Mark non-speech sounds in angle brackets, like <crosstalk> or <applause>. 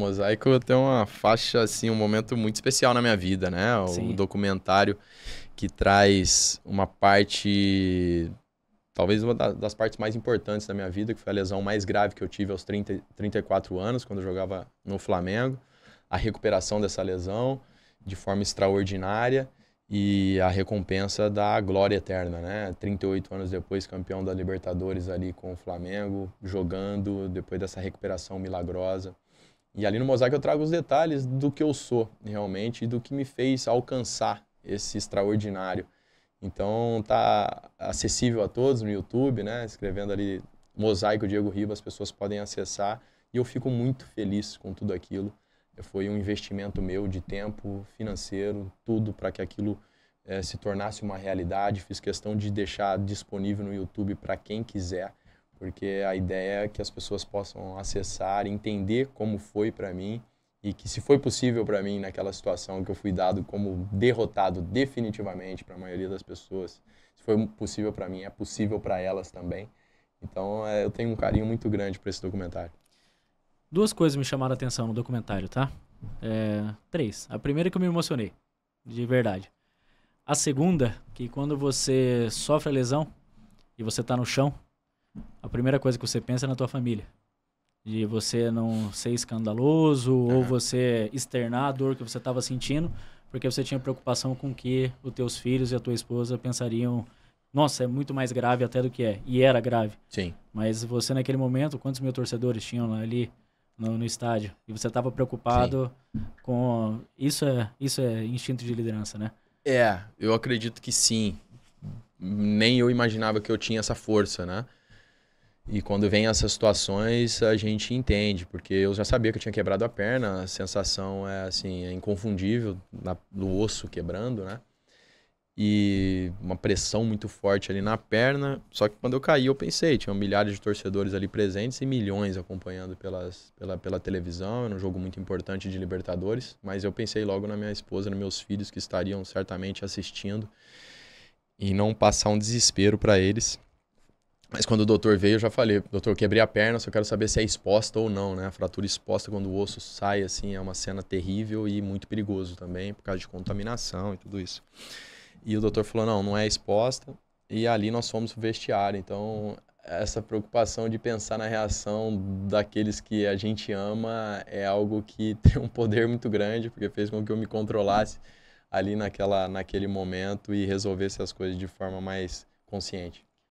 Mosaico tem uma faixa, assim, um momento muito especial na minha vida, né? O Sim. documentário que traz uma parte, talvez uma das partes mais importantes da minha vida, que foi a lesão mais grave que eu tive aos 30, 34 anos, quando eu jogava no Flamengo. A recuperação dessa lesão de forma extraordinária e a recompensa da glória eterna, né? 38 anos depois, campeão da Libertadores ali com o Flamengo, jogando, depois dessa recuperação milagrosa. E ali no Mosaico eu trago os detalhes do que eu sou realmente e do que me fez alcançar esse extraordinário. Então tá acessível a todos no YouTube, né? Escrevendo ali Mosaico Diego Ribas, as pessoas podem acessar e eu fico muito feliz com tudo aquilo. Foi um investimento meu de tempo, financeiro, tudo para que aquilo é, se tornasse uma realidade. Fiz questão de deixar disponível no YouTube para quem quiser porque a ideia é que as pessoas possam acessar, entender como foi para mim e que se foi possível para mim naquela situação que eu fui dado como derrotado definitivamente para a maioria das pessoas, se foi possível para mim, é possível para elas também. Então, é, eu tenho um carinho muito grande para esse documentário. Duas coisas me chamaram a atenção no documentário, tá? É, três. A primeira é que eu me emocionei, de verdade. A segunda, que quando você sofre a lesão e você tá no chão, a primeira coisa que você pensa é na tua família. De você não ser escandaloso uhum. ou você externar a dor que você estava sentindo, porque você tinha preocupação com que os teus filhos e a tua esposa pensariam nossa, é muito mais grave até do que é. E era grave. Sim. Mas você, naquele momento, quantos mil torcedores tinham ali no, no estádio? E você estava preocupado sim. com. Isso é, isso é instinto de liderança, né? É, eu acredito que sim. Nem eu imaginava que eu tinha essa força, né? E quando vem essas situações, a gente entende, porque eu já sabia que eu tinha quebrado a perna, a sensação é assim, é inconfundível na, do osso quebrando, né? E uma pressão muito forte ali na perna. Só que quando eu caí, eu pensei, tinha milhares de torcedores ali presentes e milhões acompanhando pelas, pela, pela televisão. Era um jogo muito importante de Libertadores, mas eu pensei logo na minha esposa, nos meus filhos que estariam certamente assistindo e não passar um desespero para eles mas quando o doutor veio, eu já falei, doutor, quebrei a perna, só quero saber se é exposta ou não, né? A fratura exposta quando o osso sai, assim, é uma cena terrível e muito perigoso também, por causa de contaminação e tudo isso. E o doutor falou, não, não é exposta. E ali nós fomos pro vestiário, então essa preocupação de pensar na reação daqueles que a gente ama é algo que <laughs> tem um poder muito grande, porque fez com que eu me controlasse ali naquela, naquele momento e resolvesse as coisas de forma mais consciente.